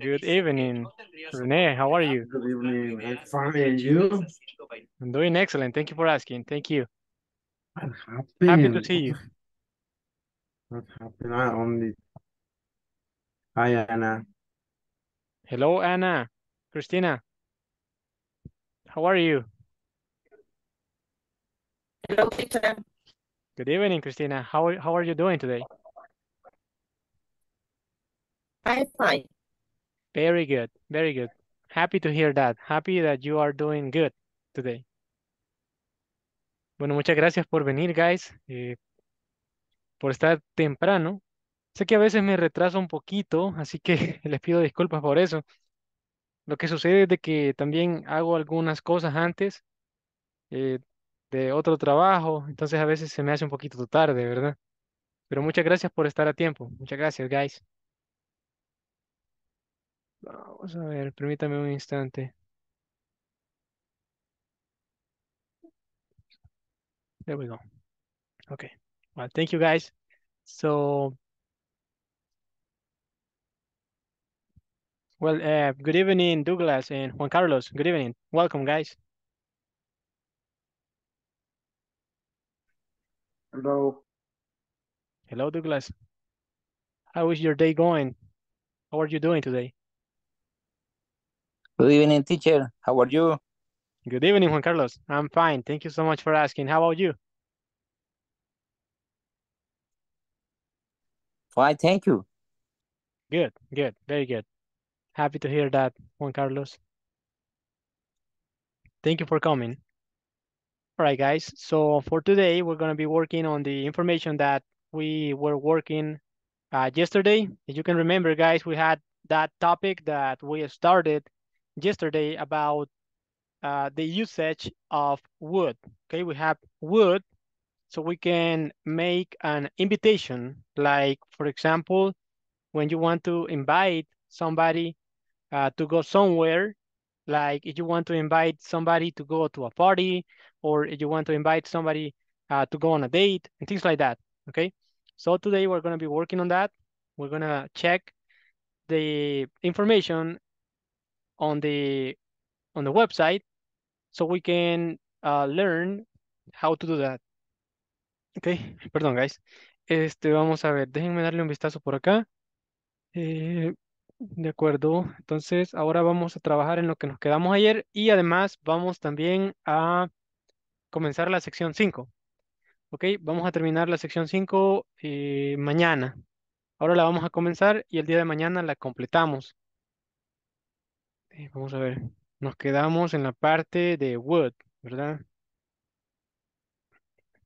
Good evening, Renee. How are you? Good evening. fine. And you? I'm doing excellent. Thank you for asking. Thank you. I'm happy. happy to see you. Not happy. I only. Hi, Anna. Hello, Anna. Christina. How are you? Hello, teacher. Good evening, Christina. How, how are you doing today? I'm fine. Very good, very good. Happy to hear that. Happy that you are doing good today. Bueno, muchas gracias por venir, guys. Eh, por estar temprano. Sé que a veces me retraso un poquito, así que les pido disculpas por eso. Lo que sucede es de que también hago algunas cosas antes eh, de otro trabajo, entonces a veces se me hace un poquito tarde, ¿verdad? Pero muchas gracias por estar a tiempo. Muchas gracias, guys. Vamos a ver, permítame un instante. There we go. Okay. Well, thank you guys. So, well, uh, good evening, Douglas and Juan Carlos. Good evening. Welcome, guys. Hello. Hello, Douglas. How is your day going? How are you doing today? Good evening, teacher. How are you? Good evening, Juan Carlos. I'm fine. Thank you so much for asking. How about you? Fine, thank you. Good, good, very good. Happy to hear that, Juan Carlos. Thank you for coming. All right, guys. So for today, we're going to be working on the information that we were working uh, yesterday. As you can remember, guys, we had that topic that we started yesterday about uh, the usage of wood. Okay, we have wood, so we can make an invitation. Like, for example, when you want to invite somebody uh, to go somewhere, like if you want to invite somebody to go to a party, or if you want to invite somebody uh, to go on a date, and things like that, okay? So today we're gonna be working on that. We're gonna check the information on the on the website so we can uh, learn how to do that. Okay, perdón, guys. Este, vamos a ver, déjenme darle un vistazo por acá. Eh, de acuerdo, entonces ahora vamos a trabajar en lo que nos quedamos ayer y además vamos también a comenzar la sección 5. Ok, vamos a terminar la sección 5 eh, mañana. Ahora la vamos a comenzar y el día de mañana la completamos. Eh, vamos a ver. Nos quedamos en la parte de Wood, ¿verdad?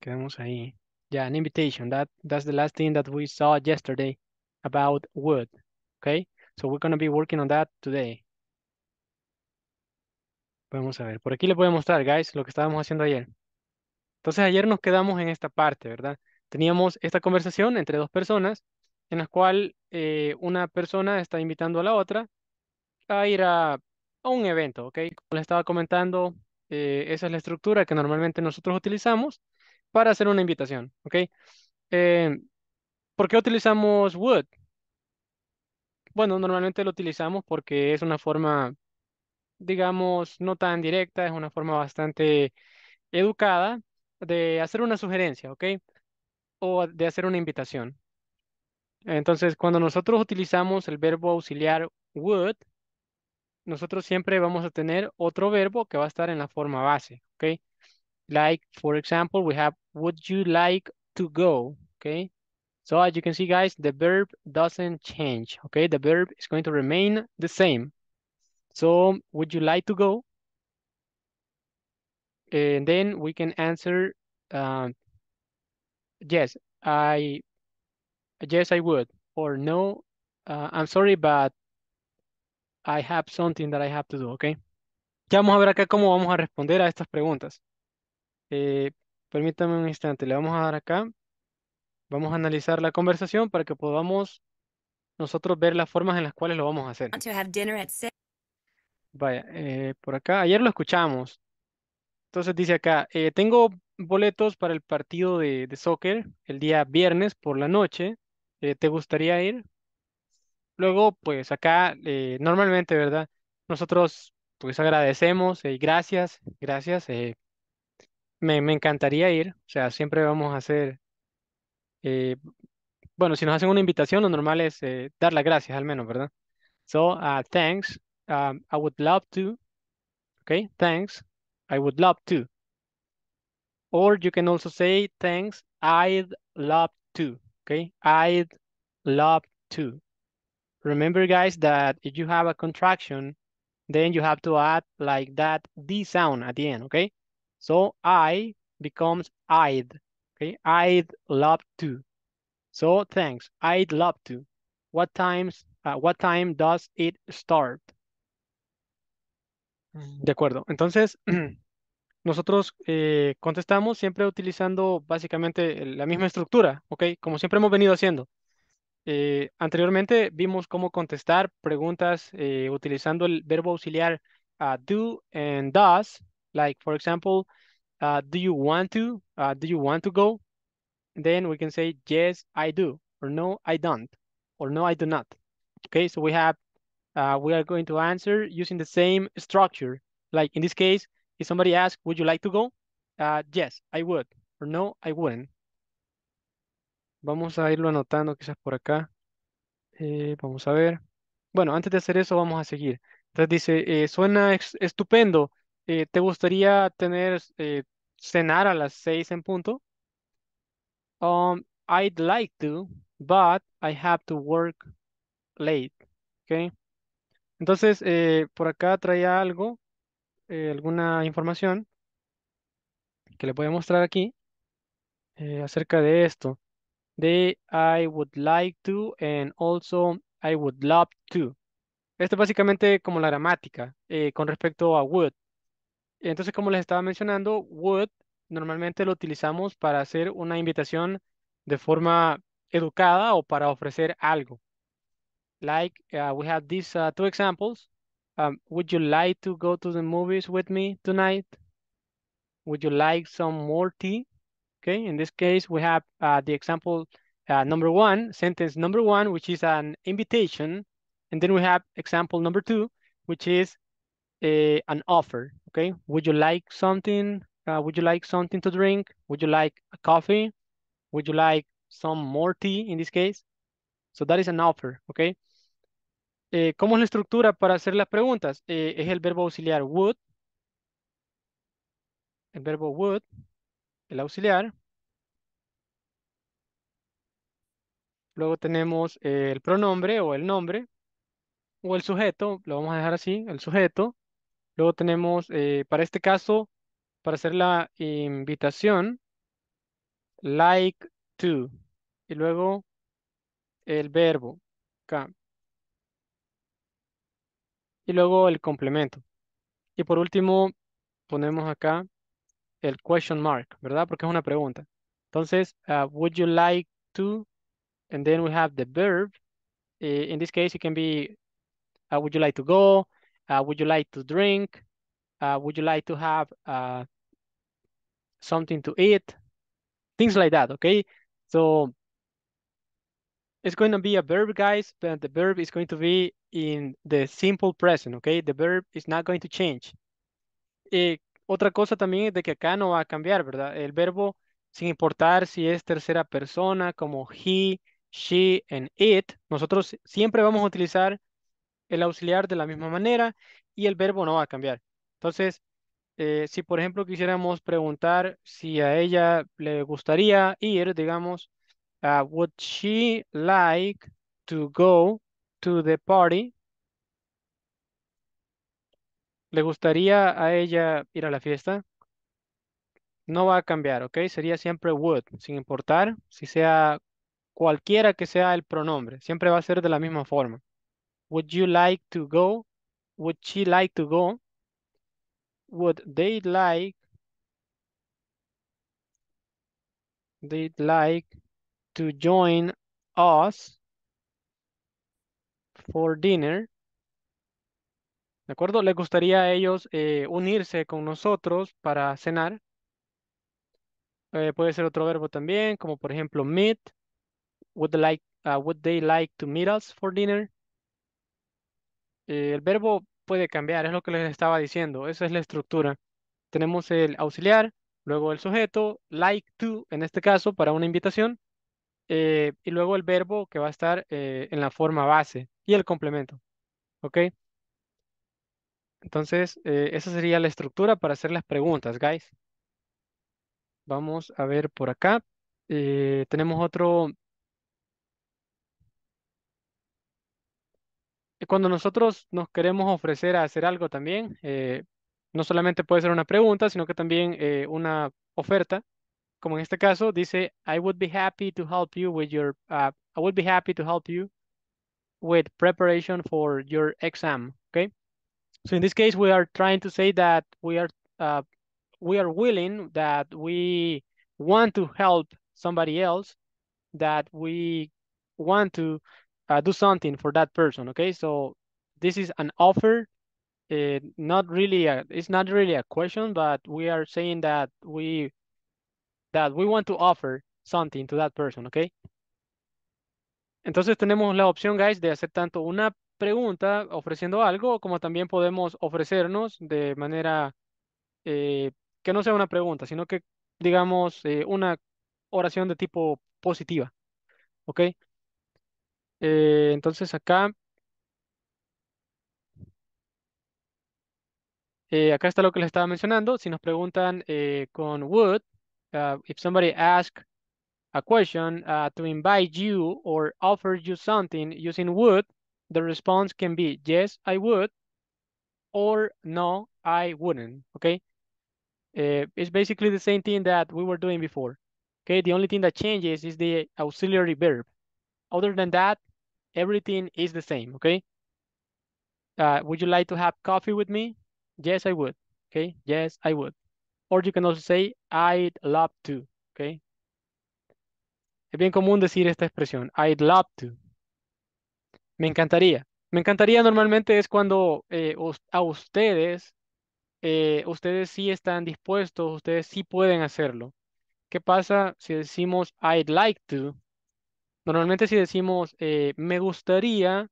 Quedamos ahí. Yeah, an invitation. That That's the last thing that we saw yesterday about Wood, Okay? So we're going to be working on that today. Vamos a ver. Por aquí les voy a mostrar, guys, lo que estábamos haciendo ayer. Entonces, ayer nos quedamos en esta parte, ¿verdad? Teníamos esta conversación entre dos personas en la cual eh, una persona está invitando a la otra a ir a, un evento, ¿ok? Como les estaba comentando, eh, esa es la estructura que normalmente nosotros utilizamos para hacer una invitación, ¿ok? Eh, ¿Por qué utilizamos would? Bueno, normalmente lo utilizamos porque es una forma, digamos, no tan directa, es una forma bastante educada de hacer una sugerencia, ¿ok? O de hacer una invitación. Entonces, cuando nosotros utilizamos el verbo auxiliar would, nosotros siempre vamos a tener otro verbo que va a estar en la forma base, ¿ok? Like, for example, we have, would you like to go, okay? So as you can see, guys, the verb doesn't change, okay? The verb is going to remain the same. So would you like to go? And then we can answer, um, yes, I, yes, I would, or no, uh, I'm sorry, but I have something that I have to do, ¿ok? Ya vamos a ver acá cómo vamos a responder a estas preguntas. Eh, permítame un instante, le vamos a dar acá. Vamos a analizar la conversación para que podamos nosotros ver las formas en las cuales lo vamos a hacer. Vaya, eh, por acá, ayer lo escuchamos. Entonces dice acá, eh, tengo boletos para el partido de, de, soccer el día viernes por la noche. ¿Te gustaría ir? Luego, pues acá, eh, normalmente, ¿verdad? Nosotros, pues agradecemos y eh, gracias, gracias. Eh, me, encantaría ir, o sea, siempre vamos a hacer, bueno, si nos hacen una invitación, lo normal es dar las gracias al menos, ¿verdad? So, ah, thanks, ah, I would love to, okay, thanks, I would love to. Or you can also say, thanks, I'd love to, okay, I'd love to. Remember guys that if you have a contraction, then you have to add like that D sound at the end, okay? So I becomes I'd, okay? I'd love to. So thanks, I'd love to. What times, uh, what time does it start? Mm. De acuerdo, entonces nosotros eh, contestamos siempre utilizando básicamente la misma estructura, okay? Como siempre hemos venido haciendo. Eh, anteriormente vimos cómo contestar preguntas eh, utilizando el verbo auxiliar uh, do and does. Like, for example, uh, do you want to? Uh, do you want to go? Then we can say, yes, I do, or no, I don't, or no, I do not. Okay, so we have, we are going to answer using the same structure. Like in this case, if somebody asks, would you like to go? yes, I would, or no, I wouldn't. Vamos a irlo anotando quizás por acá. Eh, vamos a ver. Bueno, antes de hacer eso, vamos a seguir. Entonces dice, eh, suena estupendo. Eh, ¿te gustaría tener cenar a las seis en punto? Um, I'd like to, but I have to work late. Okay. Entonces, por acá trae algo, alguna información que le voy a mostrar aquí acerca de esto de I would like to and also I would love to. Esto es básicamente como la gramática eh, con respecto a would. Entonces, como les estaba mencionando, would normalmente lo utilizamos para hacer una invitación de forma educada o para ofrecer algo. Like, uh, we have these uh, two examples. Um, would you like to go to the movies with me tonight? Would you like some more tea? Okay, in this case, we have uh, the example uh, number one, sentence number one, which is an invitation. And then we have example number two, which is a, uh, an offer, okay? Would you like something? Uh, would you like something to drink? Would you like a coffee? Would you like some more tea in this case? So that is an offer, okay? Eh, ¿Cómo es la estructura para hacer las preguntas? Eh, es el verbo auxiliar would. El verbo would. el auxiliar. Luego tenemos el pronombre o el nombre o el sujeto, lo vamos a dejar así, el sujeto. Luego tenemos, eh, para este caso, para hacer la invitación, like to. Y luego el verbo, acá. Y luego el complemento. Y por último, ponemos acá el question mark, ¿verdad? Porque es una pregunta. Entonces, uh, would you like to? And then we have the verb. Eh, in this case, it can be, uh, would you like to go? Uh, would you like to drink? Uh, would you like to have uh, something to eat? Things like that, okay? So it's going to be a verb, guys, but the verb is going to be in the simple present, okay? The verb is not going to change. It, eh, Otra cosa también es de que acá no va a cambiar, ¿verdad? El verbo, sin importar si es tercera persona, como he, she, and it, nosotros siempre vamos a utilizar el auxiliar de la misma manera y el verbo no va a cambiar. Entonces, eh, si por ejemplo quisiéramos preguntar si a ella le gustaría ir, digamos, would she like to go to the party? ¿Le gustaría a ella ir a la fiesta? No va a cambiar, ¿ok? Sería siempre would, sin importar si sea cualquiera que sea el pronombre. Siempre va a ser de la misma forma. Would you like to go? Would she like to go? Would they like? They'd like to join us for dinner. ¿De acuerdo? Les gustaría a ellos eh, unirse con nosotros para cenar. Eh, puede ser otro verbo también, como por ejemplo meet. Would, like, uh, would they like to meet us for dinner? Eh, el verbo puede cambiar, es lo que les estaba diciendo. Esa es la estructura. Tenemos el auxiliar, luego el sujeto, like to, en este caso, para una invitación. y luego el verbo que va a estar en la forma base y el complemento. ¿Ok? Entonces, eh, esa sería la estructura para hacer las preguntas, guys. Vamos a ver por acá. Eh, tenemos otro... Cuando nosotros nos queremos ofrecer a hacer algo también, eh, no solamente puede ser una pregunta, sino que también una oferta. Como en este caso, dice, I would be happy to help you with your... Uh, I would be happy to help you with preparation for your exam, okay? So in this case, we are trying to say that we are uh, we are willing, that we want to help somebody else, that we want to uh, do something for that person. Okay, so this is an offer. It not really a, it's not really a question, but we are saying that we that we want to offer something to that person. Okay. Entonces tenemos la opción, guys, de hacer tanto una pregunta ofreciendo algo, como también podemos ofrecernos de manera eh, que no sea una pregunta, sino que digamos eh, una oración de tipo positiva. ¿Ok? Eh, entonces acá, acá está lo que les estaba mencionando. Si nos preguntan con would, uh, if somebody asks a question uh, to invite you or offer you something using would, the response can be yes, I would, or no, I wouldn't, okay? Uh, it's basically the same thing that we were doing before, okay? The only thing that changes is the auxiliary verb. Other than that, everything is the same, okay? Uh, would you like to have coffee with me? Yes, I would, okay? Yes, I would. Or you can also say, I'd love to, okay? Es bien común decir esta expresión, I'd love to, Me encantaría. Me encantaría normalmente es cuando eh, a ustedes, eh, ustedes sí están dispuestos, ustedes sí pueden hacerlo. ¿Qué pasa si decimos I'd like to? Normalmente si decimos eh, me gustaría,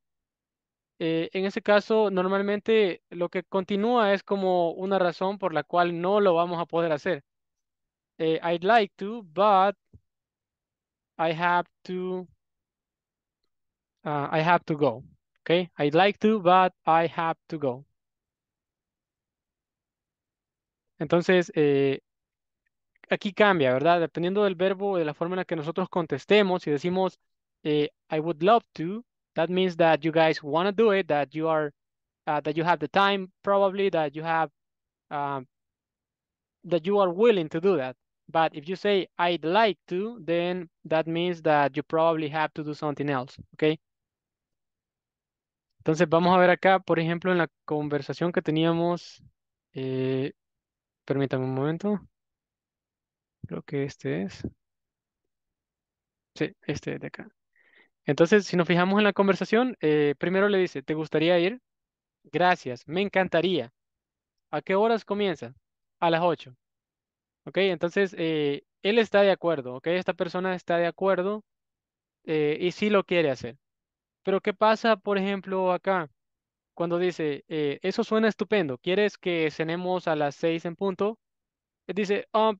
en ese caso normalmente lo que continúa es como una razón por la cual no lo vamos a poder hacer. I'd like to, but I have to uh, I have to go. Okay, I'd like to, but I have to go. Entonces, eh, aquí cambia, ¿verdad? Dependiendo del verbo, de la forma en la que nosotros contestemos, si decimos, eh, I would love to, that means that you guys want to do it, that you are, uh, that you have the time, probably, that you have, um, that you are willing to do that. But if you say, I'd like to, then that means that you probably have to do something else, okay? Entonces vamos a ver acá, por ejemplo, en la conversación que teníamos, eh, permítame un momento, creo que este es, sí, este de acá. Entonces, si nos fijamos en la conversación, eh, primero le dice, ¿te gustaría ir? Gracias, me encantaría. ¿A qué horas comienza? A las 8. ¿Ok? Entonces, eh, él está de acuerdo, ¿ok? Esta persona está de acuerdo y sí lo quiere hacer. Pero ¿qué pasa, por ejemplo, acá? Cuando dice, eh, eso suena estupendo, ¿quieres que cenemos a las seis en punto? Él dice, um,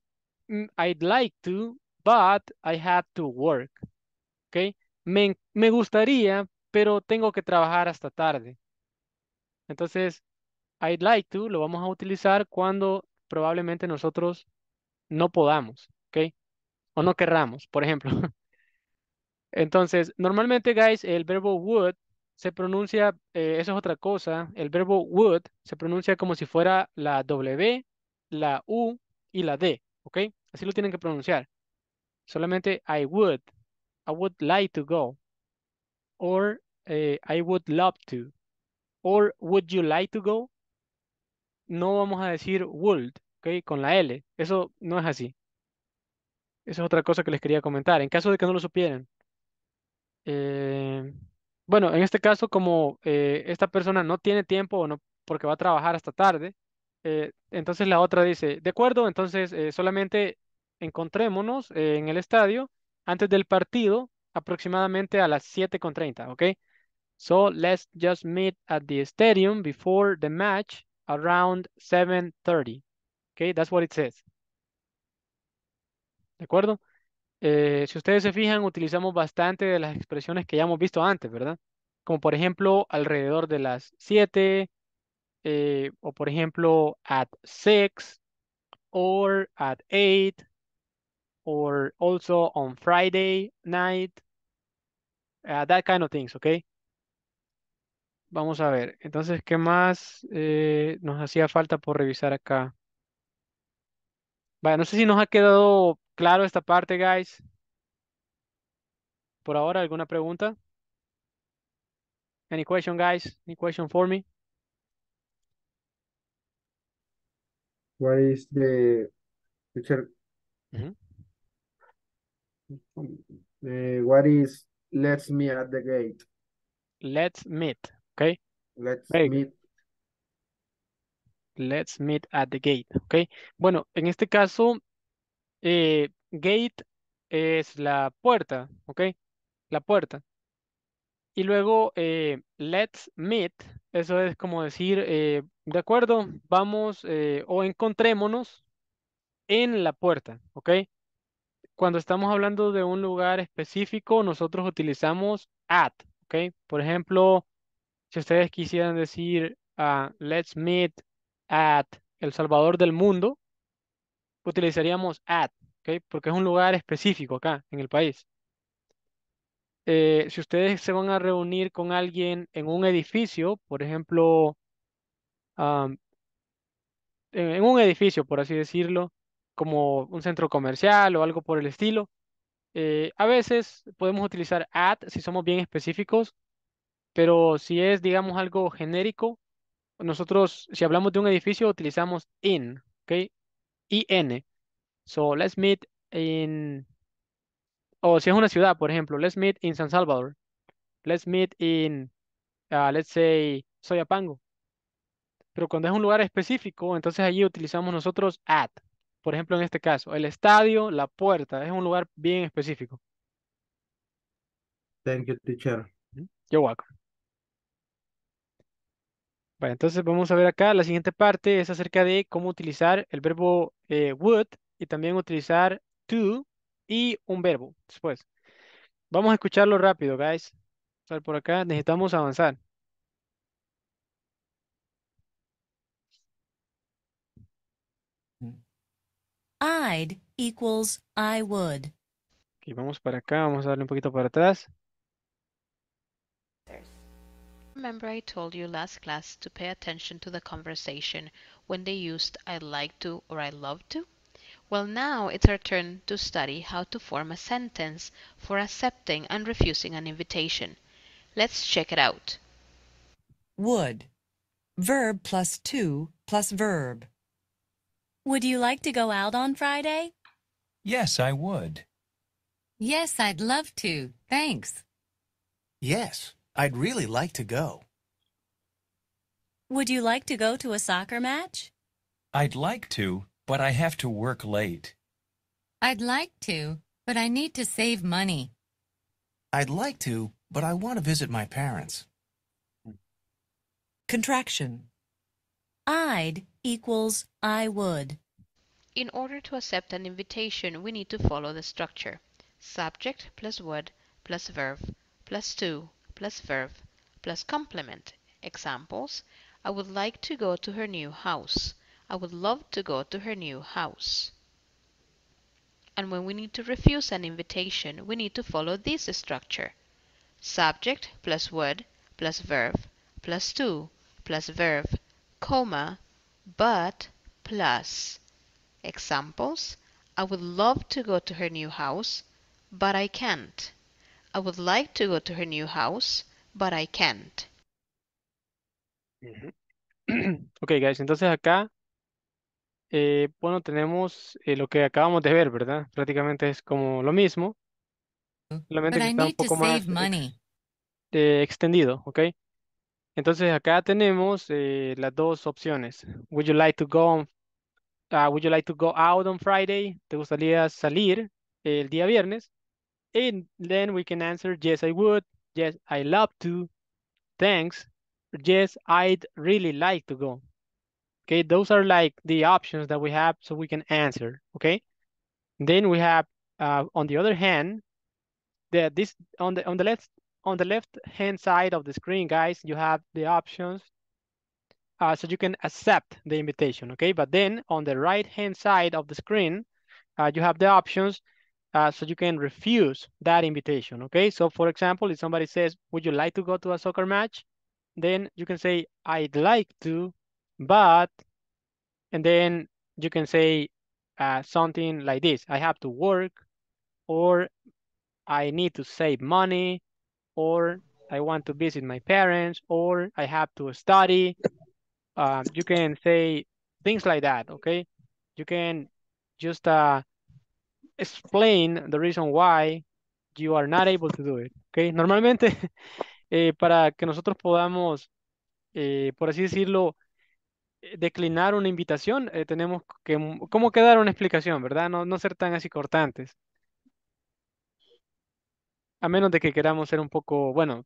mm, I'd like to, but I have to work. Me, gustaría, pero tengo que trabajar hasta tarde. Entonces, I'd like to lo vamos a utilizar cuando probablemente nosotros no podamos, okay, O no querramos, por ejemplo. Entonces, normalmente, guys, el verbo would se pronuncia, eh, eso es otra cosa, el verbo would se pronuncia como si fuera la W, la U y la D, ¿ok? Así lo tienen que pronunciar. Solamente I would, I would like to go, or eh, I would love to, or would you like to go? No vamos a decir would, ¿ok? Con la L, eso no es así. Eso es otra cosa que les quería comentar, en caso de que no lo supieran. Eh, bueno, en este caso, como eh, esta persona no tiene tiempo o no, porque va a trabajar hasta tarde, eh, entonces la otra dice, de acuerdo, entonces solamente encontrémonos en el estadio antes del partido, aproximadamente a las 7.30, ¿ok? So let's just meet at the stadium before the match around 7.30. ¿Ok? that's what it says. ¿De acuerdo? Eh, si ustedes se fijan, utilizamos bastante de las expresiones que ya hemos visto antes, ¿verdad? Como por ejemplo, alrededor de las 7, eh, o por ejemplo, at 6, or at 8, or also on Friday night, ah, that kind of things, ¿ok? Vamos a ver, entonces, ¿qué más eh, nos hacía falta por revisar acá? Bueno, no sé si nos ha quedado claro esta parte, guys. Por ahora, ¿alguna pregunta? Any question, guys? Any question for me? What is the teacher? Eh, what is let's meet at the gate? Let's meet, okay? Let's meet Let's meet at the gate, ¿ok? Bueno, en este caso, eh, gate es la puerta, ¿ok? La puerta. Y luego, eh, let's meet, eso es como decir, eh, de acuerdo, vamos o encontrémonos en la puerta, ¿ok? Cuando estamos hablando de un lugar específico, nosotros utilizamos at, ¿ok? Por ejemplo, si ustedes quisieran decir, ah, let's meet at El Salvador del mundo, utilizaríamos at, porque es un lugar específico acá en el país. Eh, si ustedes se van a reunir con alguien en un edificio, por ejemplo, en un edificio, por así decirlo, como un centro comercial o algo por el estilo, eh, a veces podemos utilizar at si somos bien específicos, pero si es, digamos, algo genérico, nosotros, si hablamos de un edificio, utilizamos in, ¿ok? IN. So let's meet in, o si es una ciudad, por ejemplo, let's meet in San Salvador. Let's meet in, ah, let's say, Soyapango. Pero cuando es un lugar específico, entonces allí utilizamos nosotros at. Por ejemplo, en este caso, el estadio, la puerta, es un lugar bien específico. Thank you, teacher. You're welcome. Bueno, entonces vamos a ver acá, la siguiente parte es acerca de cómo utilizar el verbo eh, would y también utilizar to y un verbo después. Vamos a escucharlo rápido, guys. Sal por acá, necesitamos avanzar. I'd equals I would. vamos para acá, vamos a darle un poquito para atrás. Remember I told you last class to pay attention to the conversation when they used I'd like to or I love to? Well, now it's our turn to study how to form a sentence for accepting and refusing an invitation. Let's check it out. Would. Verb plus to plus verb. Would you like to go out on Friday? Yes, I would. Yes, I'd love to. Thanks. Yes, I'd really like to go. Would you like to go to a soccer match? I'd like to, but I have to work late. I'd like to, but I need to save money. I'd like to, but I want to visit my parents. Contraction I'd equals I would. In order to accept an invitation, we need to follow the structure. Subject plus would plus verb plus to plus verb plus complement. Examples I would like to go to her new house. I would love to go to her new house. And when we need to refuse an invitation, we need to follow this structure subject plus word plus verb plus to plus verb, comma, but plus. Examples I would love to go to her new house, but I can't. I would like to go to her new house, but I can't. Ok, guys, entonces acá, eh, bueno, tenemos eh, lo que acabamos de ver, ¿verdad? Prácticamente es como lo mismo, solamente que está un poco más eh, extendido, ¿ok? Entonces acá tenemos las dos opciones. Would you like to go ah, would you like to go out on Friday? ¿Te gustaría salir el día viernes? And then we can answer, yes, I would. Yes, I love to. Thanks. Yes, I'd really like to go. Okay, those are like the options that we have so we can answer, okay? Then we have, uh, on the other hand, the, this on the on the left on the left hand side of the screen, guys, you have the options. Uh, so you can accept the invitation, okay? But then on the right hand side of the screen, uh, you have the options uh, so you can refuse that invitation, okay? So for example, if somebody says, would you like to go to a soccer match? Then you can say, I'd like to, but, and then you can say uh, something like this, I have to work, or I need to save money, or I want to visit my parents, or I have to study. Uh, you can say things like that, okay? You can just uh, explain the reason why you are not able to do it. Okay? Normalmente, eh, para que nosotros podamos, eh, por así decirlo, eh, declinar una invitación, tenemos que, cómo que dar una explicación, ¿verdad? No, no ser tan así cortantes. A menos de que queramos ser un poco, bueno,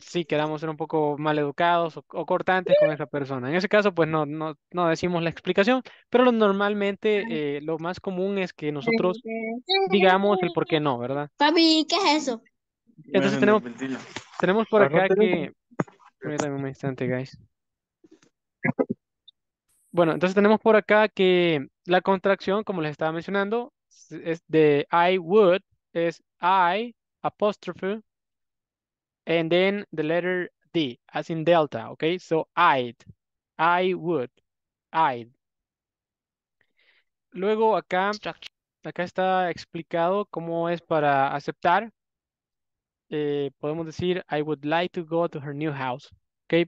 si queramos ser un poco mal educados o, cortantes con esa persona. En ese caso, pues no, no, no decimos la explicación, pero normalmente ah. eh, lo más común es que nosotros digamos el por qué no, ¿verdad? Papi, ¿qué es eso? Entonces tenemos, por acá que... guys. Bueno, entonces tenemos por acá que la contracción, como les estaba mencionando, es de I would, es I apóstrofe and then the letter D, as in delta, okay? So I'd, I would, I'd. Luego acá, acá está explicado cómo es para aceptar. Eh, podemos decir, I would like to go to her new house, okay?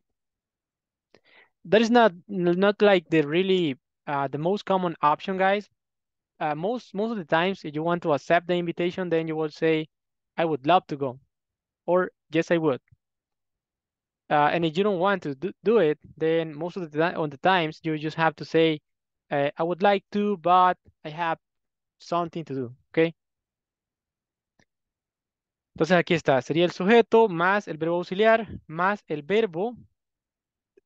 That is not, not like the really, uh, the most common option, guys. Uh, most, most of the times, if you want to accept the invitation, then you will say, I would love to go, or Yes, I would. Uh, and if you don't want to do, do it, then most of the on the times you just have to say, uh, I would like to, but I have something to do, okay? Entonces aquí está, sería el sujeto más el verbo auxiliar más el verbo,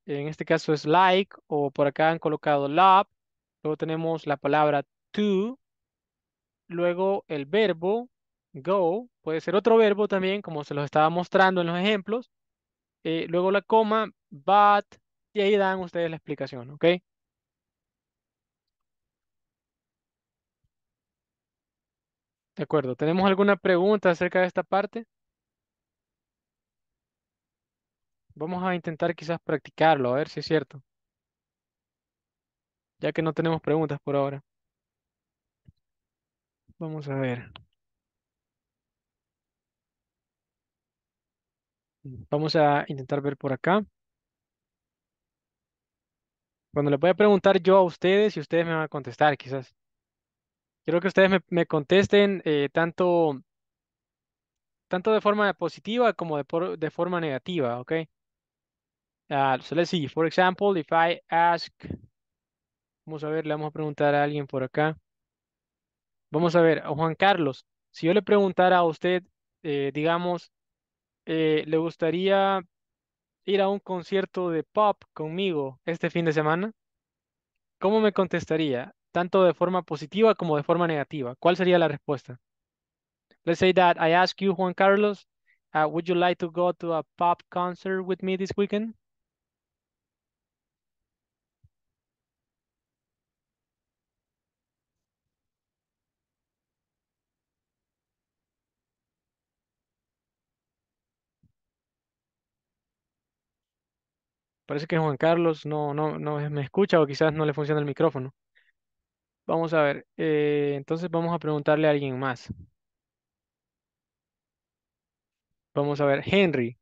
en este caso es like o por acá han colocado love, luego tenemos la palabra to, luego el verbo, go, puede ser otro verbo también, como se los estaba mostrando en los ejemplos. Eh, luego la coma, but, y ahí dan ustedes la explicación, ¿ok? De acuerdo, ¿tenemos alguna pregunta acerca de esta parte? Vamos a intentar quizás practicarlo, a ver si es cierto. Ya que no tenemos preguntas por ahora. Vamos a ver. Vamos a intentar ver por acá. Bueno, le voy a preguntar yo a ustedes y ustedes me van a contestar, quizás. Quiero que ustedes me, contesten eh, tanto, tanto de forma positiva como de, de forma negativa, ¿ok? Ah, so let's see. For example, if I ask... Vamos a ver, le vamos a preguntar a alguien por acá. Vamos a ver, a Juan Carlos, si yo le preguntara a usted, eh, digamos, eh, le gustaría ir a un concierto de pop conmigo este fin de semana? ¿Cómo me contestaría? Tanto de forma positiva como de forma negativa. ¿Cuál sería la respuesta? Let's say that I ask you, Juan Carlos, uh, would you like to go to a pop concert with me this weekend? Parece que Juan Carlos no, no, no me escucha o quizás no le funciona el micrófono. Vamos a ver, eh, entonces vamos a preguntarle a alguien más. Vamos a ver, Henry.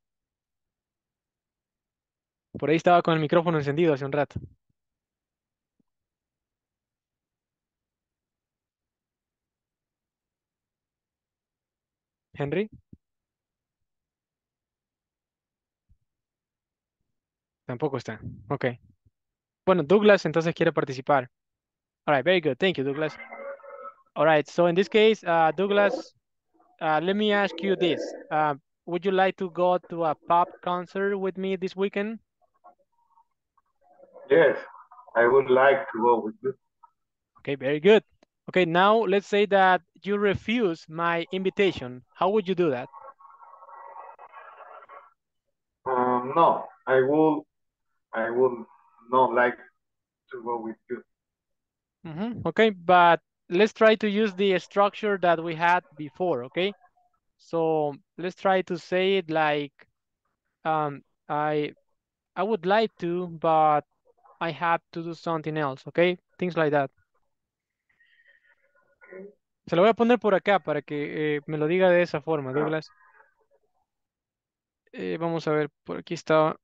Por ahí estaba con el micrófono encendido hace un rato. Henry. Tampoco está. Ok. Bueno, Douglas entonces quiere participar. All right, very good. Thank you, Douglas. All right, so in this case, uh, Douglas, uh, let me ask you this. Uh, would you like to go to a pop concert with me this weekend? Yes, I would like to go with you. Okay, very good. Okay, now let's say that you refuse my invitation. How would you do that? Um, no, I will I would not like to go with you. Mm -hmm. Okay, but let's try to use the structure that we had before, okay? So let's try to say it like, um, I, I would like to, but I have to do something else, okay? Things like that. Se lo voy a poner por acá para que eh, me lo diga de esa forma, Douglas. Eh, vamos a ver, por aquí estaba.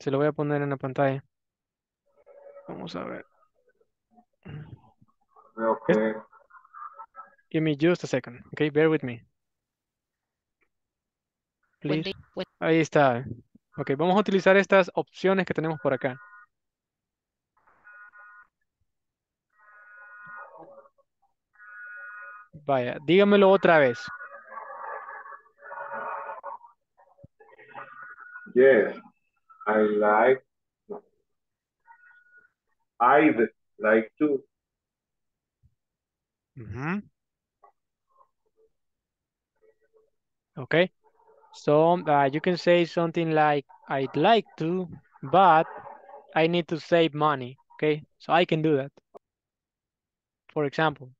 Se lo voy a poner en la pantalla. Vamos a ver. Okay. Give me just a second. Okay, bear with me. Please. Ahí está. Ok, vamos a utilizar estas opciones que tenemos por acá. Vaya, dígamelo otra vez. Yes. I like, no. I'd like to. Mm -hmm. Okay. So uh, you can say something like, I'd like to, but I need to save money. Okay. So I can do that. For example.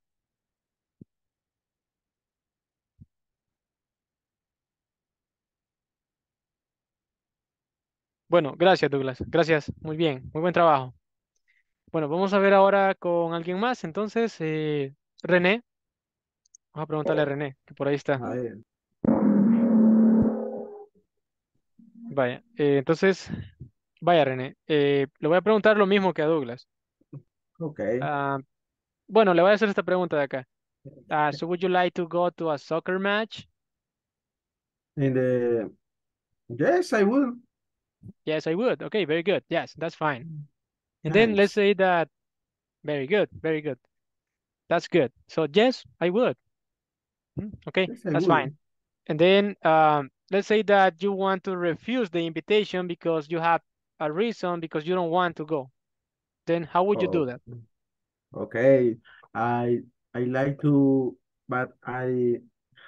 Bueno, gracias, Douglas. Gracias. Muy bien. Muy buen trabajo. Bueno, vamos a ver ahora con alguien más. Entonces, eh, René. Vamos a preguntarle a René, que por ahí está. Vaya, eh, entonces, vaya René, eh, le voy a preguntar lo mismo que a Douglas. Ok. Ah, bueno, le voy a hacer esta pregunta de acá. Ah, so would you like to go to a soccer match? In the... Yes, I would. Yes, I would. Okay, very good. Yes, that's fine. And nice. then let's say that, very good, very good. That's good. So yes, I would. Hmm, okay, yes, that's would. fine. And then um, let's say that you want to refuse the invitation because you have a reason because you don't want to go. Then how would you oh. do that? Okay, I I like to, but I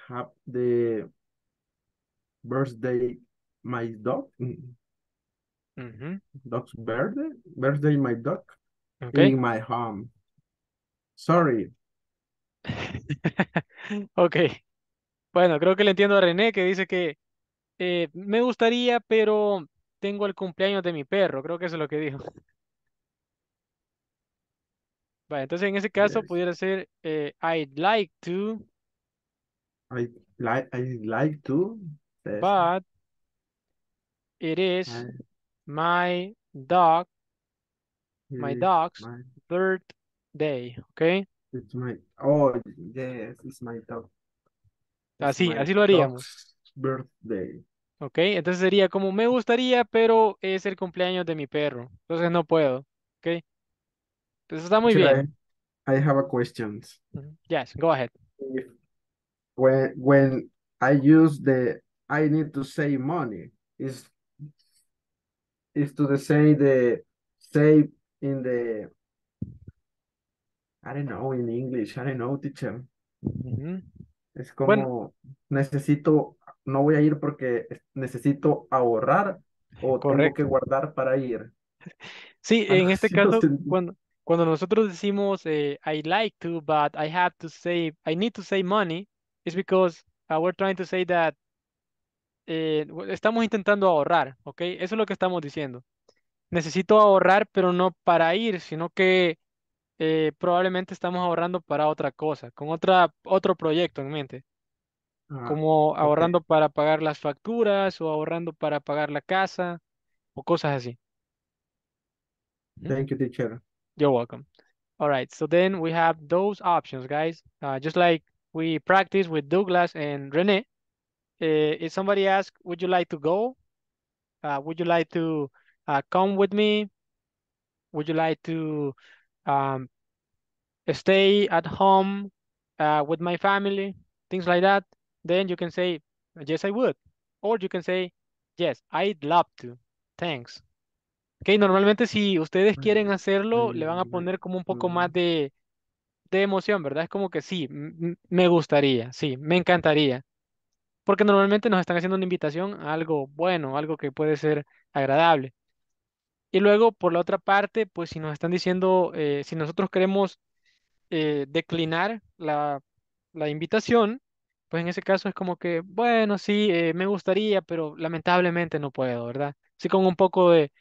have the birthday my dog. Doc's verde, Dog's birthday. Birthday, my dog. In my home. Sorry. ok. Bueno, creo que le entiendo a René que dice que eh, me gustaría, pero tengo el cumpleaños de mi perro. Creo que eso es lo que dijo. Vale, entonces en ese caso pudiera ser eh, I'd like to. I'd like to. But it is my dog, my dog's Third birthday, okay. It's my, oh, yes, it's my dog. así, así lo haríamos. Birthday. Ok, entonces sería como me gustaría, pero es el cumpleaños de mi perro. Entonces no puedo. okay. Entonces pues está muy bien. I, have a question. Yes, go ahead. when, when I use the I need to save money, is is to say the save in the I don't know in English, I don't know, teacher. Es como necesito, no voy a ir porque necesito ahorrar o tengo que guardar para ir. Sí, en este caso, cuando, cuando nosotros decimos eh, I like to, but I have to save, I need to save money, it's because uh, we're trying to say that eh, estamos intentando ahorrar, ¿ok? Eso es lo que estamos diciendo. Necesito ahorrar, pero no para ir, sino que eh, probablemente estamos ahorrando para otra cosa, con otra, otro proyecto en mente. Ah, como ahorrando para pagar las facturas o ahorrando para pagar la casa o cosas así. Thank you, teacher. You're welcome. All right, so then we have those options, guys. Uh, just like we practiced with Douglas and Renee, eh, if somebody asks, would you like to go? Uh, would you like to uh, come with me? Would you like to um, stay at home uh, with my family? Things like that. Then you can say, yes, I would. Or you can say, yes, I'd love to. Thanks. Okay, normalmente si ustedes quieren hacerlo, le van a poner como un poco más de, de emoción, ¿verdad? Es como que sí, me gustaría, sí, me encantaría porque normalmente nos están haciendo una invitación a algo bueno, algo que puede ser agradable. Y luego, por la otra parte, pues si nos están diciendo, eh, si nosotros queremos eh, declinar la, invitación, pues en ese caso es como que, bueno, sí, eh, me gustaría, pero lamentablemente no puedo, ¿verdad? Así como un poco de,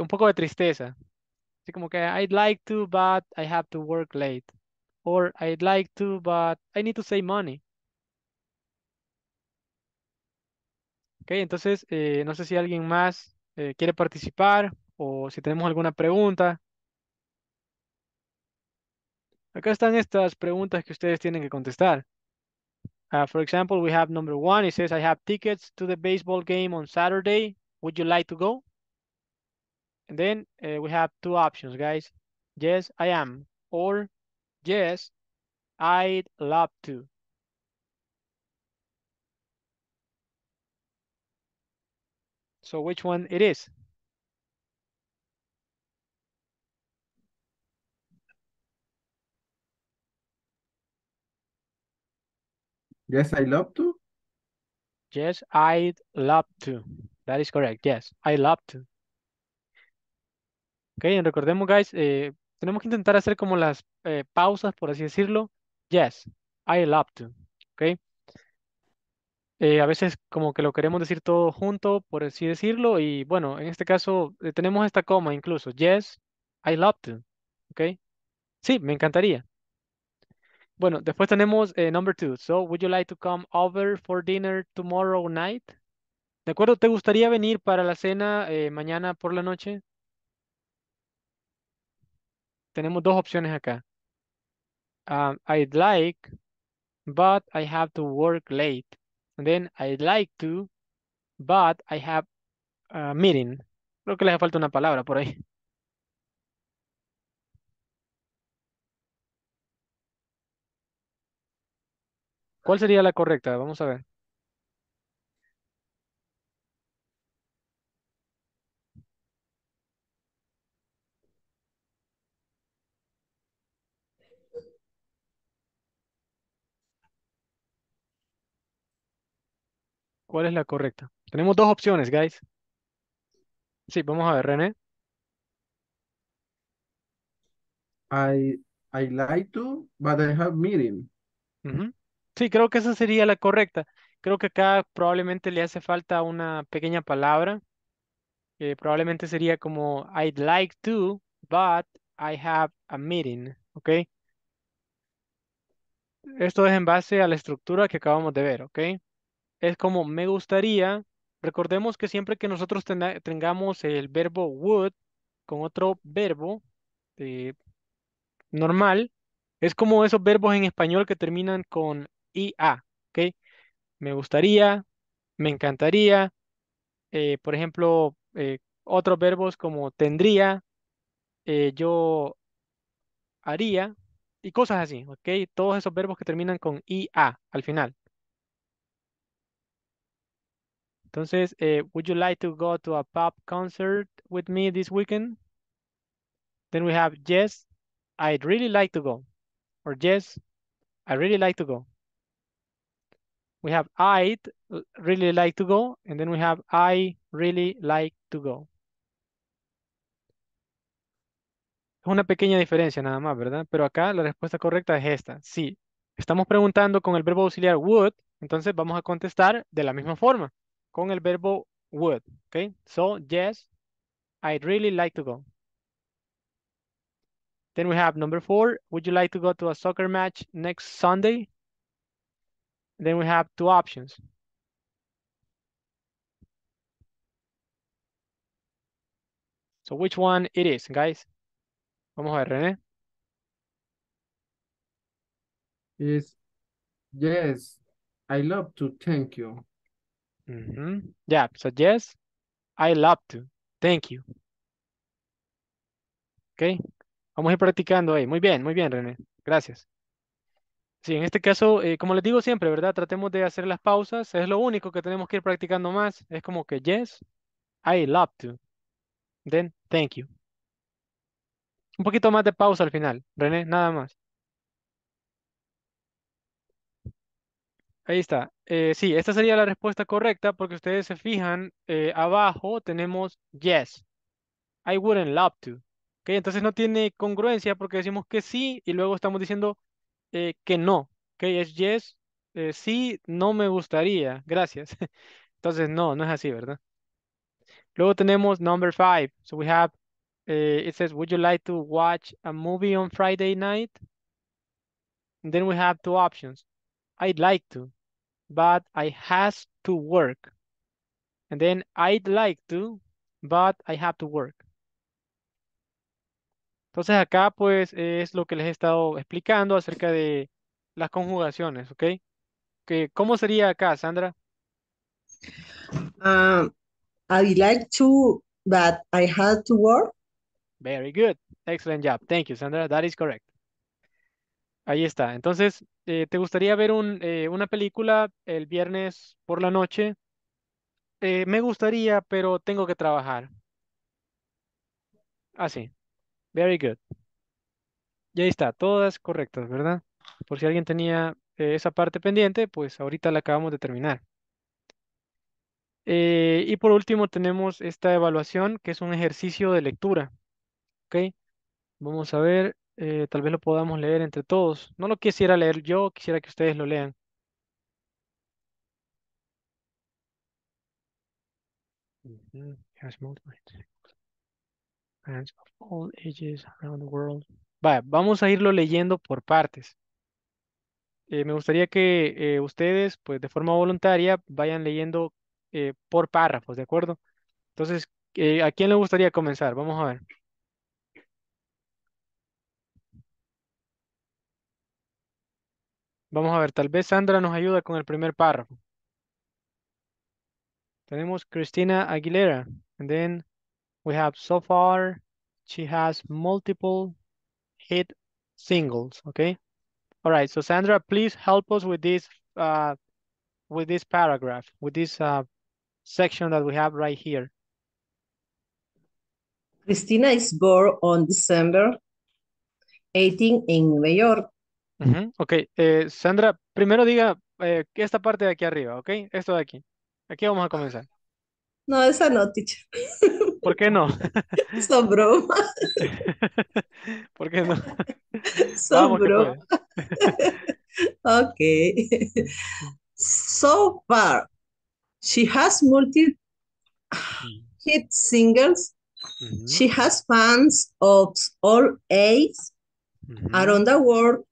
un poco de tristeza. Así como que, I'd like to, but I have to work late. Or I'd like to, but I need to save money. entonces eh, no sé si alguien más eh, quiere participar o si tenemos alguna pregunta. Acá están estas preguntas que ustedes tienen que contestar. Por uh, for example, we have number one. It says, I have tickets to the baseball game on Saturday. Would you like to go? And then eh, we have two options, guys. Yes, I am. Or yes, I'd love to. So which one it is? Yes, I love to. Yes, I'd love to. That is correct. Yes, I love to. Ok, recordemos, guys, eh, tenemos que intentar hacer como las eh, pausas, por así decirlo. Yes, I love to. Okay. Eh, a veces como que lo queremos decir todo junto, por así decirlo, y bueno, en este caso eh, tenemos esta coma incluso. Yes, I love to. ¿Ok? Sí, me encantaría. Bueno, después tenemos eh, number two. So, would you like to come over for dinner tomorrow night? ¿De acuerdo? ¿Te gustaría venir para la cena mañana por la noche? Tenemos dos opciones acá. Ah, I'd like, but I have to work late. Then I'd like to, but I have a meeting. Creo que les falta una palabra por ahí. ¿Cuál sería la correcta? Vamos a ver. ¿Cuál es la correcta? Tenemos dos opciones, guys. Sí, vamos a ver, René. I, like to, but I have meeting. Sí, creo que esa sería la correcta. Creo que acá probablemente le hace falta una pequeña palabra. Eh, probablemente sería como I'd like to, but I have a meeting. ¿Ok? Esto es en base a la estructura que acabamos de ver. ¿Ok? es como me gustaría. Recordemos que siempre que nosotros tengamos el verbo would con otro verbo eh, normal, es como esos verbos en español que terminan con IA, Me gustaría, me encantaría, eh, por ejemplo, eh, otros verbos como tendría, yo haría y cosas así, Todos esos verbos que terminan con IA al final. Entonces, eh, would you like to go to a pop concert with me this weekend? Then we have, yes, I'd really like to go. Or yes, I really like to go. We have I'd really like to go. And then we have I really like to go. Es una pequeña diferencia nada más, ¿verdad? Pero acá la respuesta correcta es esta. Sí, estamos preguntando con el verbo auxiliar would, entonces vamos a contestar de la misma forma. con el verbo would, okay? So, yes, I'd really like to go. Then we have number four, would you like to go to a soccer match next Sunday? Then we have two options. So which one it is, guys? Vamos a ver, René. Is yes, I love to thank you. Ya, Yeah, so yes, I love to. Thank you. Ok, vamos a ir practicando ahí. Muy bien, muy bien, René. Gracias. Sí, en este caso, eh, como les digo siempre, ¿verdad? Tratemos de hacer las pausas. Es lo único que tenemos que ir practicando más. Es como que yes, I love to. Then, thank you. Un poquito más de pausa al final, René, nada más. Ahí está. Eh, sí, esta sería la respuesta correcta porque ustedes se fijan, eh, abajo tenemos yes. I wouldn't love to. ¿Okay? Entonces no tiene congruencia porque decimos que sí y luego estamos diciendo eh, que no. ¿Okay? Es yes, sí, no me gustaría. Gracias. Entonces no, no es así, ¿verdad? Luego tenemos number five. So we have, it says, would you like to watch a movie on Friday night? then we have two options. I'd like to but I has to work. And then I'd like to, but I have to work. Entonces acá pues es lo que les he estado explicando acerca de las conjugaciones, ¿ok? ¿Cómo sería acá, Sandra? Ah, I'd like to, but I have to work. Very good. Excellent job. Thank you, Sandra. That is correct. Ahí está. Entonces, eh, ¿te gustaría ver eh, una película el viernes por la noche? Eh, me gustaría, pero tengo que trabajar. Así. Ah, Very good. Y ahí está. Todas correctas, ¿verdad? Por si alguien tenía esa parte pendiente, pues ahorita la acabamos de terminar. y por último tenemos esta evaluación que es un ejercicio de lectura. ¿Ok? Vamos a ver. Eh, tal vez lo podamos leer entre todos. No lo quisiera leer yo, quisiera que ustedes lo lean. vamos a irlo leyendo por partes. Eh, me gustaría que eh, ustedes, pues de forma voluntaria, vayan leyendo por párrafos, ¿de acuerdo? Entonces, ¿a quién le gustaría comenzar? Vamos a ver. Vamos a ver, tal vez Sandra nos ayuda con el primer párrafo. Tenemos Cristina Aguilera. And then we have so far, she has multiple hit singles, okay? All right, so Sandra, please help us with this, uh, with this paragraph, with this uh, section that we have right here. Cristina is born on December 18 in New York. Ok, eh, Sandra, primero diga eh, esta parte de aquí arriba, ¿ok? Esto de aquí. Aquí vamos a comenzar. No, esa no, teacher. ¿Por qué no? Son bromas. ¿Por qué no? Son bromas. okay. So far, she has multi hit singles. She has fans of all ages around the world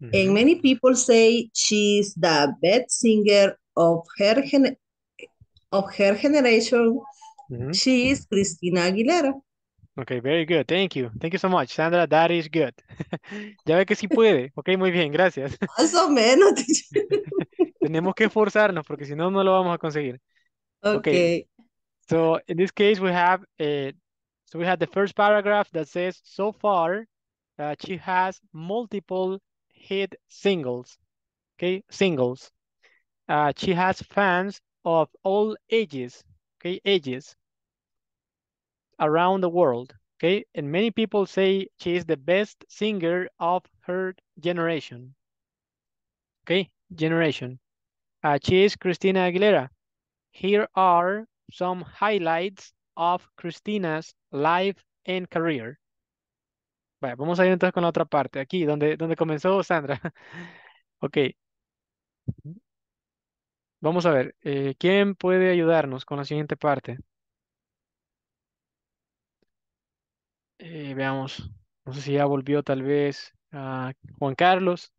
hmm And mm-hmm. many people say she's the best singer of her gen- of her generation. Mm-hmm. She is Cristina Aguilera. Ok, very good. Thank you. Thank you so much, Sandra. That is good. ya ve que sí puede. Ok, muy bien. Gracias. Más o menos. Tenemos que esforzarnos porque si no, no lo vamos a conseguir. Okay. okay. So in this case, we have a, eh, so we have the first paragraph that says, so far, uh, she has multiple hit singles, okay, singles. Uh, she has fans of all ages, okay, ages around the world, okay? And many people say she is the best singer of her generation, okay, generation. Uh, she is Christina Aguilera. Here are some highlights of Christina's life and career. vamos a ir entonces con la otra parte, aquí, donde, donde comenzó Sandra. Ok, vamos a ver, eh, ¿quién puede ayudarnos con la siguiente parte? Eh, veamos, no sé si ya volvió tal vez a Juan Carlos.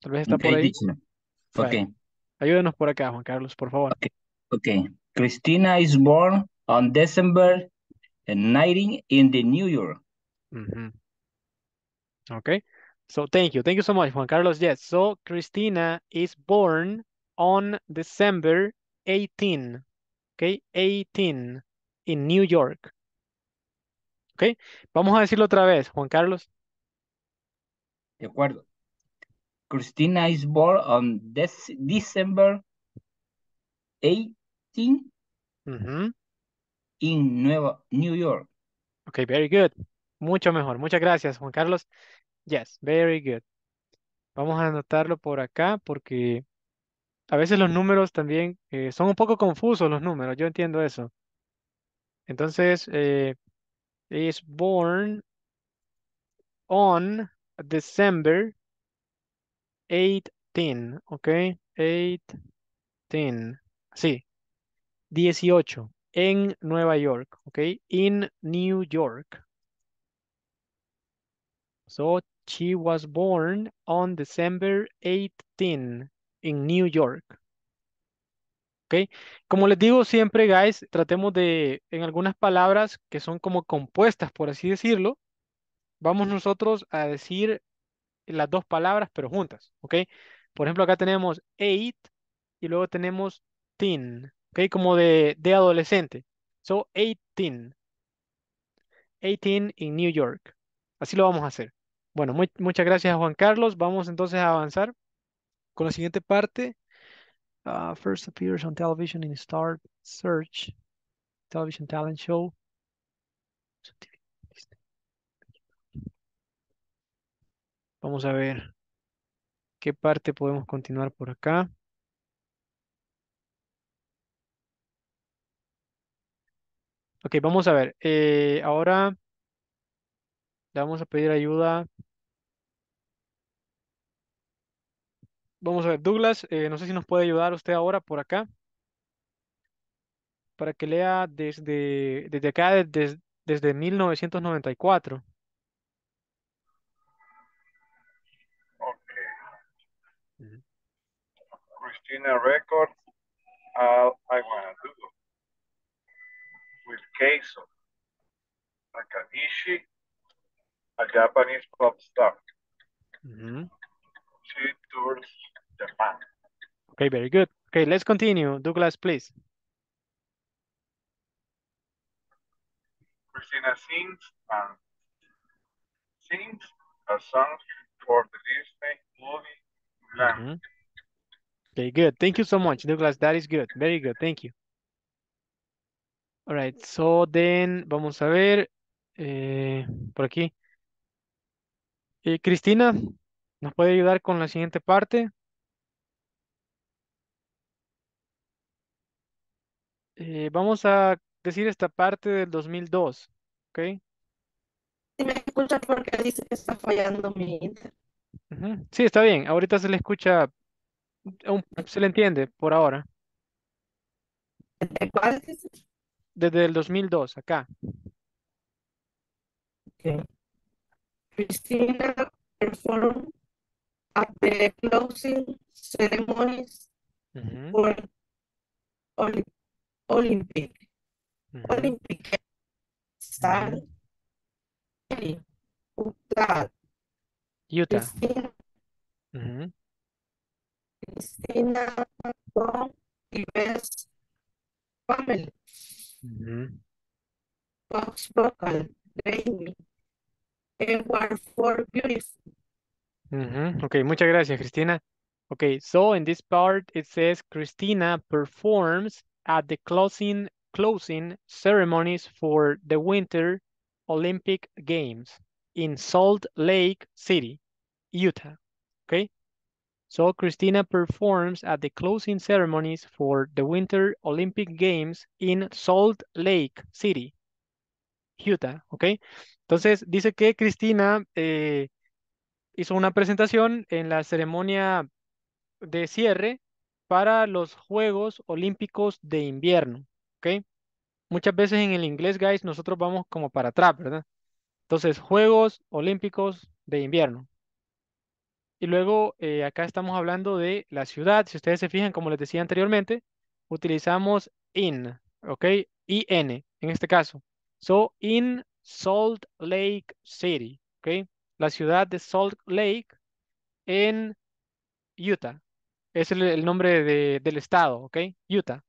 Tal vez está por ahí. Ayúdenos por acá, Juan Carlos, por favor. Ok. Cristina is born on December 19 in the New York. Mhm. Okay. So thank you. Thank you so much, Juan Carlos. Yes. So Cristina is born on December 18. Okay. 18 in New York. Okay. Vamos a decirlo otra vez, Juan Carlos. De acuerdo. Cristina is born on December 18 in Nueva, New York. Okay, very good. Mucho mejor. Muchas gracias, Juan Carlos. Yes, very good. Vamos a anotarlo por acá porque a veces los números también eh, son un poco confusos los números. Yo entiendo eso. Entonces, eh, is born on December 18, ¿ok? 18, sí, 18, en Nueva York, ¿ok? In New York. So she was born on December 18 in New York. Okay. Como les digo siempre, guys, tratemos de, en algunas palabras que son como compuestas, por así decirlo, vamos nosotros a decir las dos palabras, pero juntas, ¿ok? Por ejemplo, acá tenemos eight y luego tenemos teen, ¿ok? Como de, de adolescente. So, 18. 18 in New York. Así lo vamos a hacer. Bueno, muchas gracias Juan Carlos. Vamos entonces a avanzar con la siguiente parte. Ah, first appears on television in Star Search, television talent show. Vamos a ver qué parte podemos continuar por acá. Ok, vamos a ver. Eh, ahora le vamos a pedir ayuda Vamos a ver, Douglas, eh, no sé si nos puede ayudar usted ahora por acá para que lea desde, desde acá, desde, desde 1994. Ok. Mm Christina Record, al I wanna do. With Keiso, Akanishi, a Japanese pop star. -hmm. She tours Japan. Okay, very good. Okay, let's continue. Douglas, please. Christina sings and um, sings a song for the Disney movie Mm mm-hmm. Okay, good. Thank you so much, Douglas. That is good. Very good. Thank you. All right. So then, vamos a ver eh, por aquí. Eh, Cristina, ¿nos puede ayudar con la siguiente parte? Eh, vamos a decir esta parte del 2002, ¿ok? Si me escuchas porque dice que está fallando mi internet. Sí, está bien. Ahorita se le escucha, se le entiende por ahora. ¿Desde cuál? Desde el 2002, acá. Okay. Cristina performed at the closing ceremonies uh -huh. Olympic. Mm -hmm. Olympic. star, Mm -hmm. Utah. Utah. Christina mm -hmm. from diverse family. Mm -hmm. Box vocal, Jamie. Edward for beautiful. Mm -hmm. Okay, muchas gracias, Cristina. Okay, so in this part, it says Christina performs at the closing, closing ceremonies for the Winter Olympic Games in Salt Lake City, Utah. Okay. So Christina performs at the closing ceremonies for the Winter Olympic Games in Salt Lake City, Utah. Okay. Entonces dice que Cristina eh, hizo una presentación en la ceremonia de cierre para los Juegos Olímpicos de Invierno, ¿ok? Muchas veces en el inglés, guys, nosotros vamos como para atrás, ¿verdad? Entonces, Juegos Olímpicos de Invierno. Y luego, eh, acá estamos hablando de la ciudad. Si ustedes se fijan, como les decía anteriormente, utilizamos in, ¿ok? IN, en este caso. So, in Salt Lake City, ¿ok? La ciudad de Salt Lake en Utah, es el, nombre del estado, ¿ok? Utah.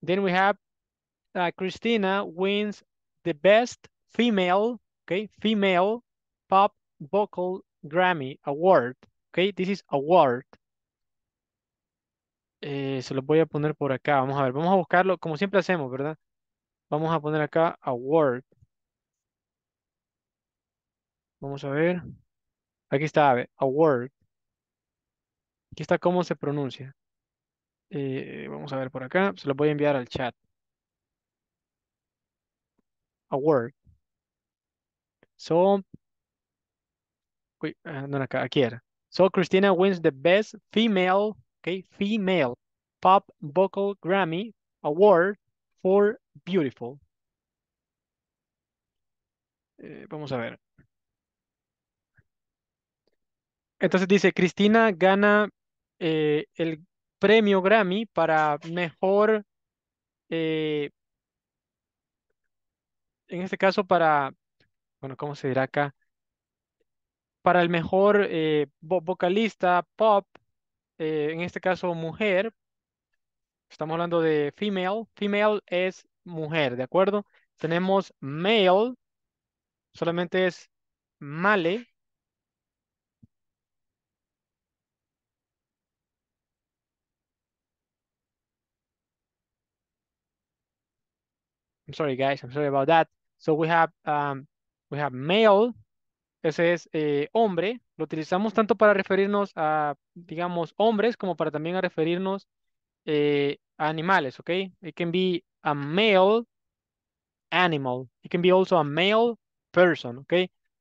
Then we have uh, Christina wins the best female, ¿ok? female pop vocal Grammy Award, ¿ok? this is award. Eh, se lo voy a poner por acá, vamos a ver, vamos a buscarlo como siempre hacemos, ¿verdad? Vamos a poner acá award. Vamos a ver. Aquí está, a award. Aquí está cómo se pronuncia. Eh, vamos a ver por acá. Se lo voy a enviar al chat. Award. So, Uy, ah, no, acá, aquí era. So Christina wins the best female, okay, female pop vocal Grammy award for Beautiful. Eh, vamos a ver. Entonces dice, Cristina gana eh, el premio Grammy para mejor, eh, en este caso para, bueno, ¿cómo se dirá acá? Para el mejor eh, vocalista pop, en este caso mujer, estamos hablando de female, female es mujer, ¿de acuerdo? Tenemos male, solamente es male, I'm sorry, guys. I'm sorry about that. So we have, um, we have male. Ese es eh, hombre. Lo utilizamos tanto para referirnos a, digamos, hombres como para también a referirnos eh, a animales, ¿ok? It can be a male animal. It can be also a male person, ¿ok?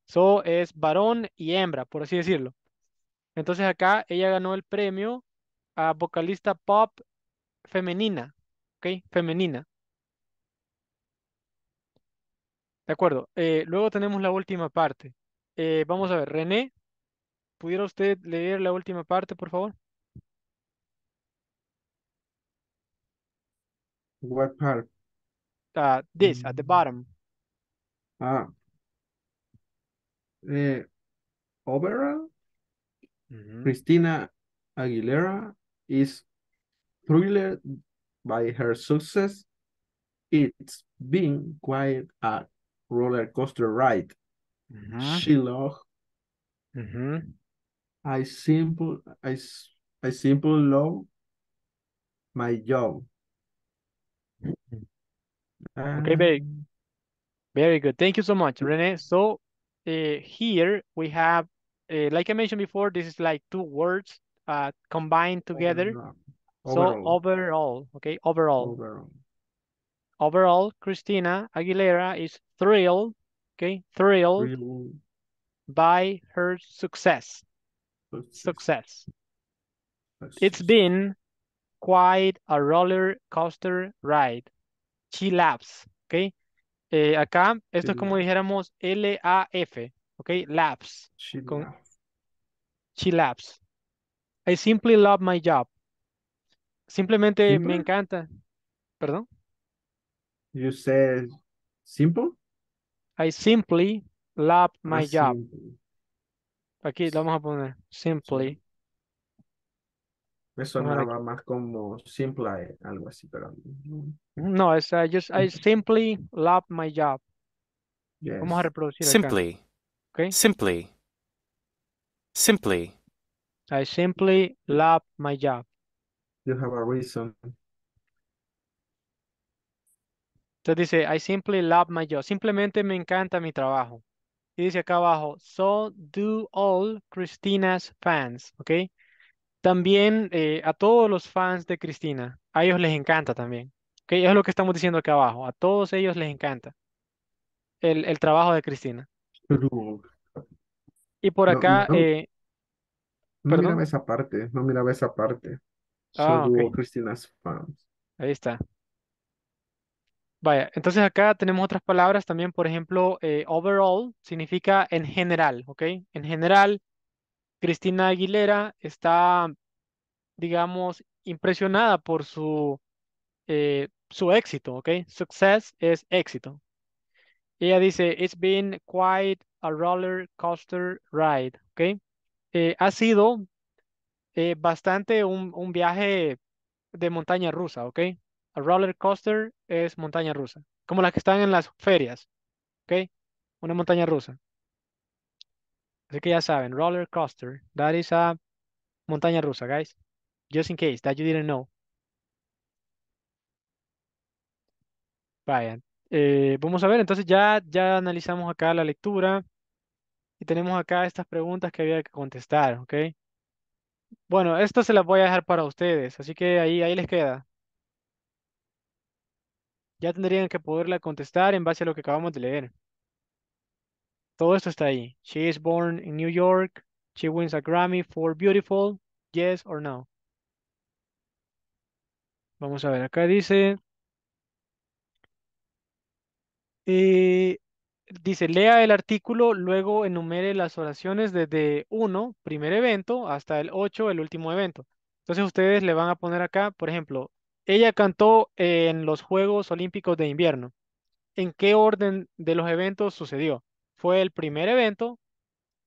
So es varón y hembra, por así decirlo. Entonces acá ella ganó el premio a vocalista pop femenina, ¿ok? Femenina. De acuerdo. Eh, luego tenemos la última parte. Eh, vamos a ver, René, ¿pudiera usted leer la última parte, por favor? What part? Ah, this, at the mm. bottom. Ah. Eh, overall, Cristina Aguilera is thrilled by her success. It's been quite a roller coaster ride. Mm She loved. I simple I I simple love my job. Okay, very, very good. Thank you so much, Rene. So uh, here we have, uh, like I mentioned before, this is like two words uh, combined together. Overall. So overall, okay, overall. Overall, overall Christina Aguilera is thrilled, okay, thrilled, by her success. Success. It's been quite a roller coaster ride. She laughs, okay. Eh, acá, esto es como dijéramos L-A-F, ok, laps. She She I simply love my job. Simplemente me encanta. ¿Perdón? You said simple? I simply love my I job. Simply. Aquí lo vamos a poner simply. Me sonaba más como simple, algo así, pero... No, es I just, I simply love my job. Yes. Vamos a reproducir Simply. Acá. Okay. Simply. Simply. I simply love my job. You have a reason. Entonces dice, I simply love my job. Simplemente me encanta mi trabajo. Y dice acá abajo, so do all Cristina's fans, ¿ok? También eh, a todos los fans de Cristina, a ellos les encanta también. ¿Ok? Es lo que estamos diciendo acá abajo. A todos ellos les encanta el, el trabajo de Cristina. y por acá... No, eh, no, esa parte, no miraba esa parte. so ah, do all Christina's fans. Ahí está. Vaya, entonces acá tenemos otras palabras también, por ejemplo, eh, overall significa en general, ¿ok? En general, Cristina Aguilera está, digamos, impresionada por su, eh, su éxito, ¿ok? Success es éxito. Ella dice, it's been quite a roller coaster ride, ¿ok? Eh, ha sido bastante un viaje de montaña rusa, ¿ok? A roller coaster es montaña rusa, como las que están en las ferias, ¿ok? Una montaña rusa. Así que ya saben, roller coaster, that is a montaña rusa, guys. Just in case, that you didn't know. Vayan. Eh, vamos a ver, entonces ya, ya analizamos acá la lectura y tenemos acá estas preguntas que había que contestar, ¿ok? Bueno, esto se las voy a dejar para ustedes, así que ahí, ahí les queda. Ya tendrían que poderla contestar en base a lo que acabamos de leer. Todo esto está ahí. She is born in New York. She wins a Grammy for Beautiful. Yes or no. Vamos a ver, acá dice. Eh, dice, lea el artículo, luego enumere las oraciones desde 1, primer evento, hasta el 8, el último evento. Entonces ustedes le van a poner acá, por ejemplo, ella cantó en los Juegos Olímpicos de Invierno. ¿En qué orden de los eventos sucedió? ¿Fue el primer evento?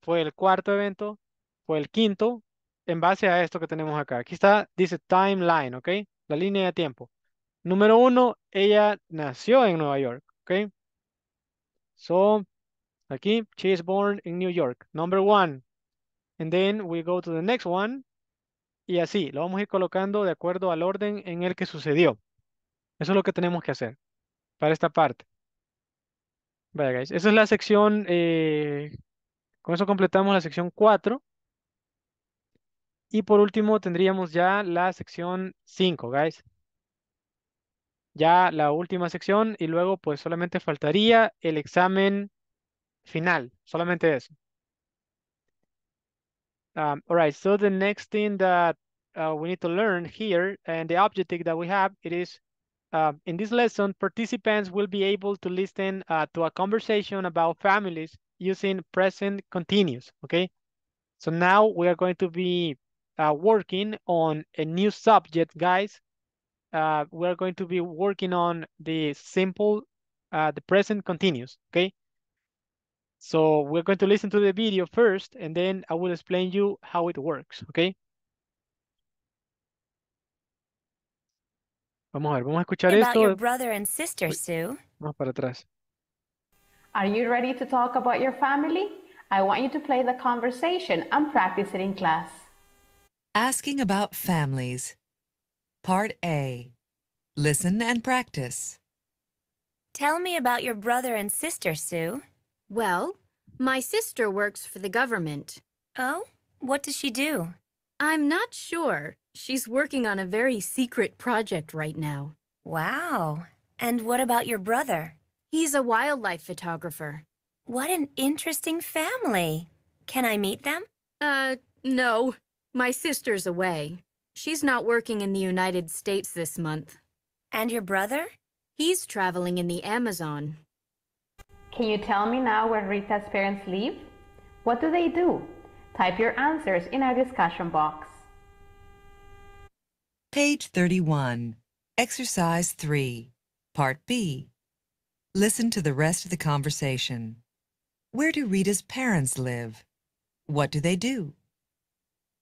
¿Fue el cuarto evento? ¿Fue el quinto? En base a esto que tenemos acá. Aquí está, dice timeline, ¿ok? La línea de tiempo. Número uno, ella nació en Nueva York, ¿ok? So, aquí, she is born in New York. Number one. And then we go to the next one y así, lo vamos a ir colocando de acuerdo al orden en el que sucedió. Eso es lo que tenemos que hacer para esta parte. Vaya, guys. Esa es la sección, eh, con eso completamos la sección 4. Y por último tendríamos ya la sección 5, guys. Ya la última sección y luego pues solamente faltaría el examen final, solamente eso. Um, all right, so the next thing that uh, we need to learn here and the objective that we have, it is uh, in this lesson, participants will be able to listen uh, to a conversation about families using present continuous, okay? So now we are going to be uh, working on a new subject, guys. Uh, we're going to be working on the simple, uh, the present continuous, okay? So we're going to listen to the video first, and then I will explain you how it works, okay? Vamos a ver, vamos a escuchar about esto. Your brother and sister, Uy, Sue. Vamos para atrás. Are you ready to talk about your family? I want you to play the conversation and practice it in class. Asking about families. Part A. Listen and practice. Tell me about your brother and sister, Sue. Well, my sister works for the government. Oh? What does she do? I'm not sure. She's working on a very secret project right now. Wow. And what about your brother? He's a wildlife photographer. What an interesting family. Can I meet them? Uh, no. My sister's away. She's not working in the United States this month. And your brother? He's traveling in the Amazon. Can you tell me now where Rita's parents live? What do they do? Type your answers in our discussion box. Page 31, Exercise 3, Part B. Listen to the rest of the conversation. Where do Rita's parents live? What do they do?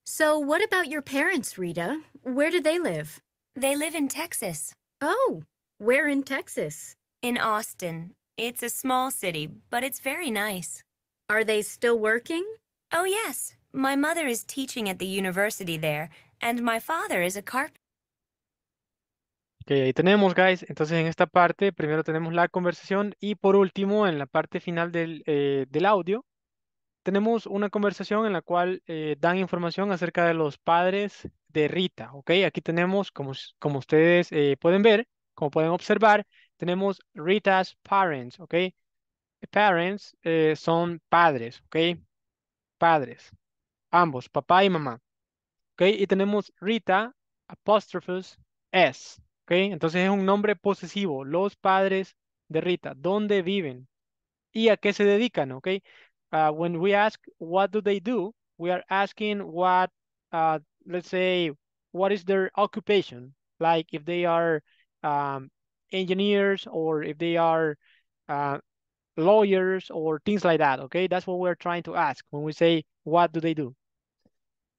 So what about your parents, Rita? Where do they live? They live in Texas. Oh, where in Texas? In Austin, It's a small city, but it's very nice. Are they still working? Oh, yes. My mother is teaching at the university there, and my father is a carpenter. Ok, ahí tenemos, guys. Entonces, en esta parte, primero tenemos la conversación y por último, en la parte final del, eh, del audio, tenemos una conversación en la cual eh, dan información acerca de los padres de Rita, ¿ok? Aquí tenemos, como, como ustedes eh, pueden ver, como pueden observar, tenemos Rita's parents, ¿ok? Parents eh, son padres, ¿ok? Padres, ambos, papá y mamá. ¿Ok? Y tenemos Rita apóstrofes S, ¿ok? Entonces es un nombre posesivo, los padres de Rita, ¿dónde viven? ¿Y a qué se dedican, ¿ok? Ah, when we ask what do they do, we are asking what, ah, let's say, what is their occupation? Like if they are um, engineers or if they are uh, lawyers or things like that, okay? That's what we're trying to ask when we say, what do they do?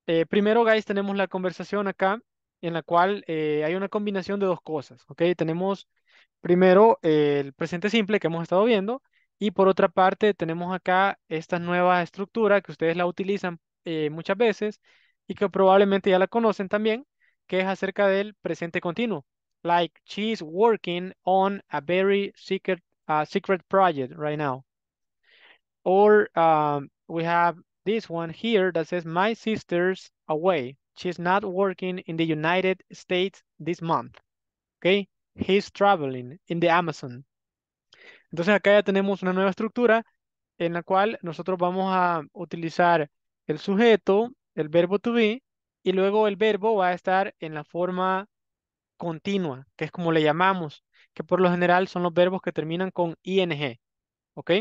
Eh, primero, guys, tenemos la conversación acá en la cual eh, hay una combinación de dos cosas, okay. Tenemos primero eh, el presente simple que hemos estado viendo y por otra parte tenemos acá esta nueva estructura que ustedes la utilizan muchas veces y que probablemente ya la conocen también, que es acerca del presente continuo, like she's working on a very secret secret project right now. Or um, we have this one here that says my sister's away. She's not working in the United States this month. Okay, he's traveling in the Amazon. Entonces acá ya tenemos una nueva estructura en la cual nosotros vamos a utilizar el sujeto, el verbo to be, y luego el verbo va a estar en la forma continua, que es como le llamamos, que por lo general son los verbos que terminan con ing. ¿Ok?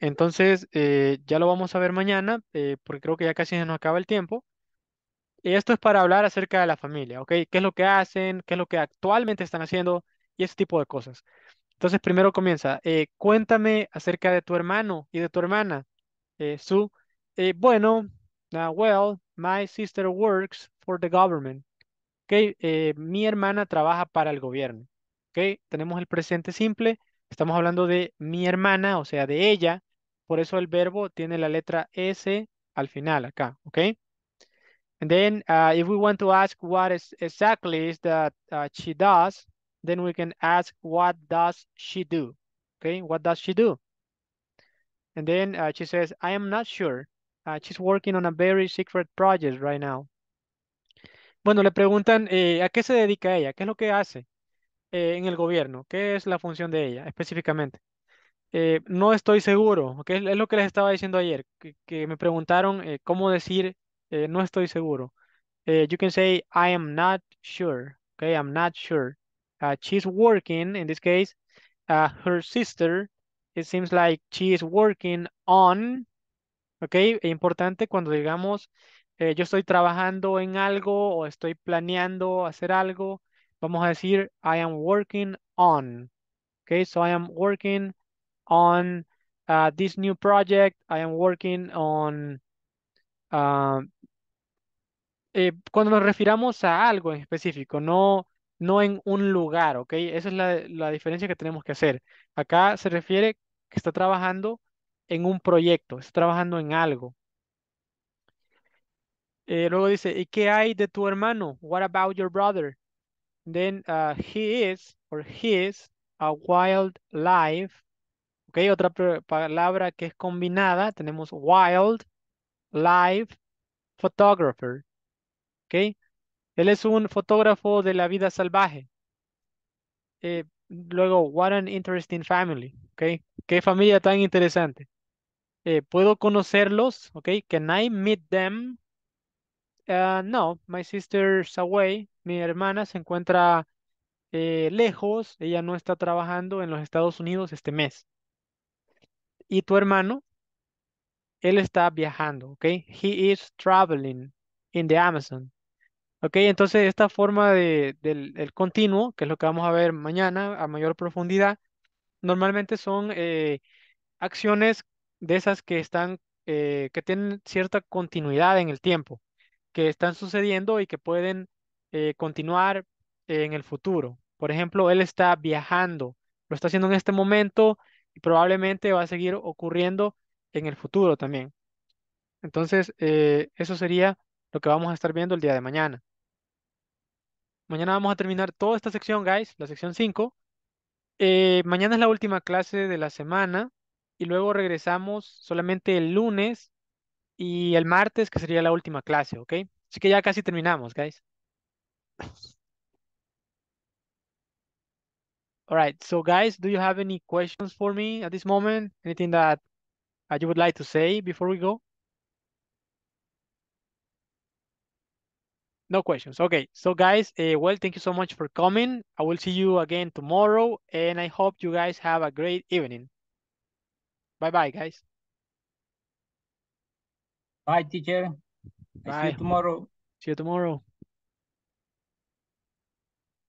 Entonces, eh, ya lo vamos a ver mañana, eh, porque creo que ya casi se nos acaba el tiempo. Y esto es para hablar acerca de la familia, ¿ok? ¿Qué es lo que hacen? ¿Qué es lo que actualmente están haciendo? Y ese tipo de cosas. Entonces, primero comienza. Eh, cuéntame acerca de tu hermano y de tu hermana. su, bueno, well, my sister works for the government ok, eh, mi hermana trabaja para el gobierno, ok, tenemos el presente simple, estamos hablando de mi hermana, o sea, de ella, por eso el verbo tiene la letra S al final acá, ok. And then uh, if we want to ask what exactly is that uh, she does, then we can ask what does she do, okay, what does she do? And then uh, she says, I am not sure. she's working on a very secret project right now. Bueno, le preguntan eh, a qué se dedica ella, qué es lo que hace eh, en el gobierno, qué es la función de ella específicamente. Eh, no estoy seguro, que es, lo que les estaba diciendo ayer, que, me preguntaron cómo decir no estoy seguro. you can say I am not sure, okay, I'm not sure. Uh, she's working, in this case, uh, her sister, it seems like she is working on, okay, e importante cuando digamos eh, yo estoy trabajando en algo o estoy planeando hacer algo, vamos a decir, I am working on. Okay, so I am working on uh, this new project. I am working on... Uh, eh, cuando nos refiramos a algo en específico, no, no en un lugar, ¿ok? Esa es la diferencia que tenemos que hacer. Acá se refiere que está trabajando en un proyecto, está trabajando en algo. Eh, luego dice, ¿y qué hay de tu hermano? What about your brother? Then uh, he is or his a wild life. Ok, otra palabra que es combinada. Tenemos wild life photographer. Ok, él es un fotógrafo de la vida salvaje. Eh, luego, what an interesting family. Ok, qué familia tan interesante. Eh, ¿Puedo conocerlos? Ok, can I meet them? Ah, no, my sister's away. Mi hermana se encuentra eh, lejos. Ella no está trabajando en los Estados Unidos este mes. ¿Y tu hermano? Él está viajando, ¿ok? He is traveling in the Amazon. ¿Ok? Entonces, esta forma de, del, continuo, que es lo que vamos a ver mañana a mayor profundidad, normalmente son eh, acciones de esas que están, eh, que tienen cierta continuidad en el tiempo que están sucediendo y que pueden eh, continuar eh, en el futuro. Por ejemplo, él está viajando, lo está haciendo en este momento y probablemente va a seguir ocurriendo en el futuro también. Entonces, eh, eso sería lo que vamos a estar viendo el día de mañana. Mañana vamos a terminar toda esta sección, guys, la sección 5. mañana es la última clase de la semana y luego regresamos solamente el lunes y el martes, que sería la última clase, ¿ok? Así que ya casi terminamos, guys. All right, so guys, do you have any questions for me at this moment? Anything that uh, you would like to say before we go? No questions. Okay, so guys, uh, well, thank you so much for coming. I will see you again tomorrow, and I hope you guys have a great evening. Bye-bye, guys. Bye, teacher. Bye. see you tomorrow. See you tomorrow.